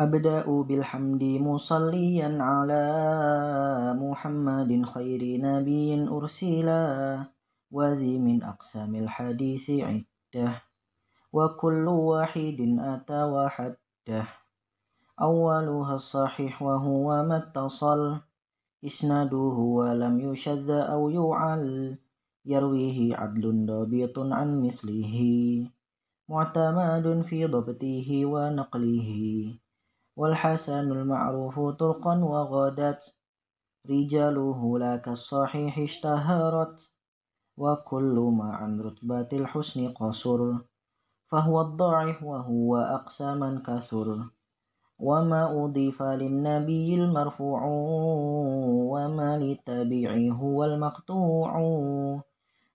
أبدأ بالحمد مصليا على محمد خير نبي أرسلا وذي من أقسام الحديث عده وكل واحد أتى وحده أولها الصحيح وهو ما اتصل إسناده ولم يشذ أو يعل يرويه عدل ضابط عن مثله معتمد في ضبطه ونقله والحسن المعروف طرقا وغدت رجاله لا كالصحيح اشتهرت وكل ما عن رتبة الحسن قصر فهو الضعيف وهو أقسى من كثر وما أضيف للنبي المرفوع وما للتبيع هو المقطوع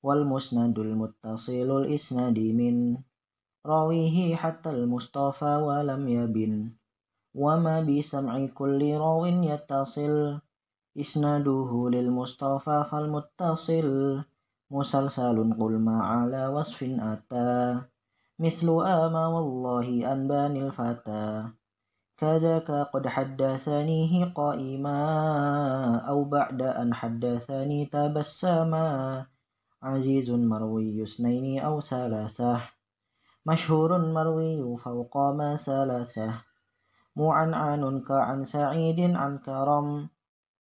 والمسند المتصل الإسناد من راويه حتى المصطفى ولم يبن وما بسمع كل راو يتصل إسناده للمصطفى فالمتصل مسلسل قل ما على وصف أتى مثل آما والله أنبان الفتى كذاك قد حدثنيه قائما أو بعد أن حدثني تبسما عزيز مروي اثنين أو ثلاثة مشهور مروي فوق ما ثلاثة معنعن كعن سعيد عن كرم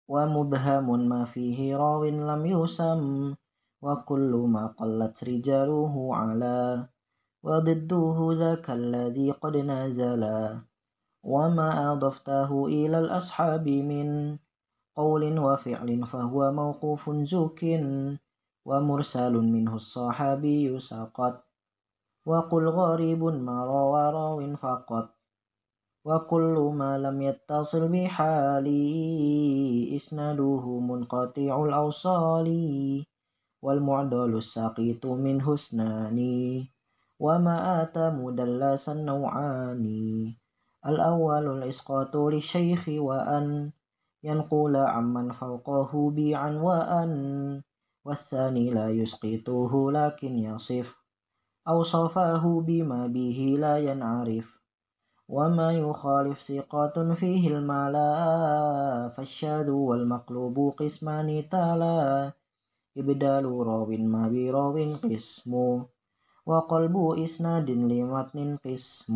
ومبهم ما فيه راو لم يسم وكل ما قلت رجاله على وضده ذاك الذي قد نزلا وما أضفته إلى الأصحاب من قول وفعل فهو موقوف زك ومرسل منه الصحابي سقط وقل غريب ما روى راو فقط وكل ما لم يتصل بحالي إسناده منقطع الأوصال والمعدل السقيط من حسناني وما آتى مدلسا نوعان الأول الإسقاط للشيخ وأن ينقل عمن فوقه بيعا وأن والثاني لا يسقطه لكن يصف أو صفاه بما به لا ينعرف وما يخالف ثقة فيه الملا فالشاد والمقلوب قسمان تالا إبدال راو ما براو قسم وقلب إسناد لمتن قسم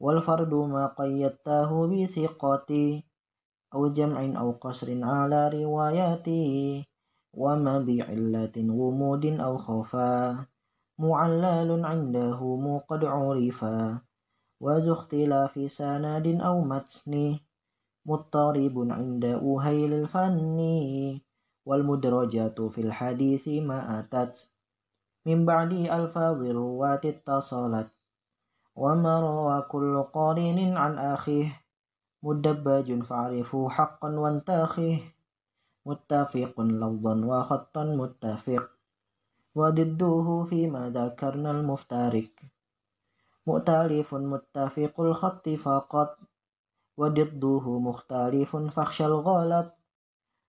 والفرد ما قيدته بثقة أو جمع أو قصر على رواياتي وما بعلة غمود أو خفا معلل عنده قد عرفا وذو اختلاف سند أو متن مضطرب عند أهيل الفن والمدرجات في الحديث ما أتت من بعد ألفاظ الرواة اتصلت وما روى كل قارن عن أخيه مدبج فاعرفوا حقا وانتخه متفق لفظا وخطا متفق وضده فيما ذكرنا المفترق مؤتلف متفق الخط فقط وضده مختلف فاخشى الغلط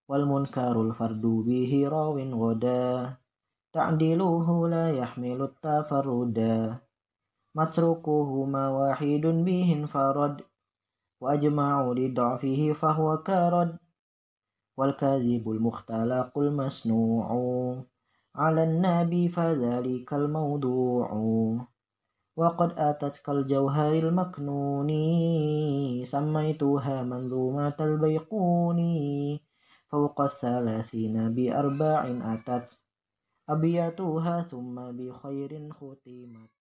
والمنكر الفرد به راو غدا تعدلوه لا يحمل التفردا ما واحد به انفرد وأجمع لضعفه فهو كرد والكاذب المختلق المصنوع على النبي فذلك الموضوع وقد أتتك الجوهر المكنون سميتها منظومة البيقون فوق الثلاثين بأربع أتت أبياتها ثم بخير ختمت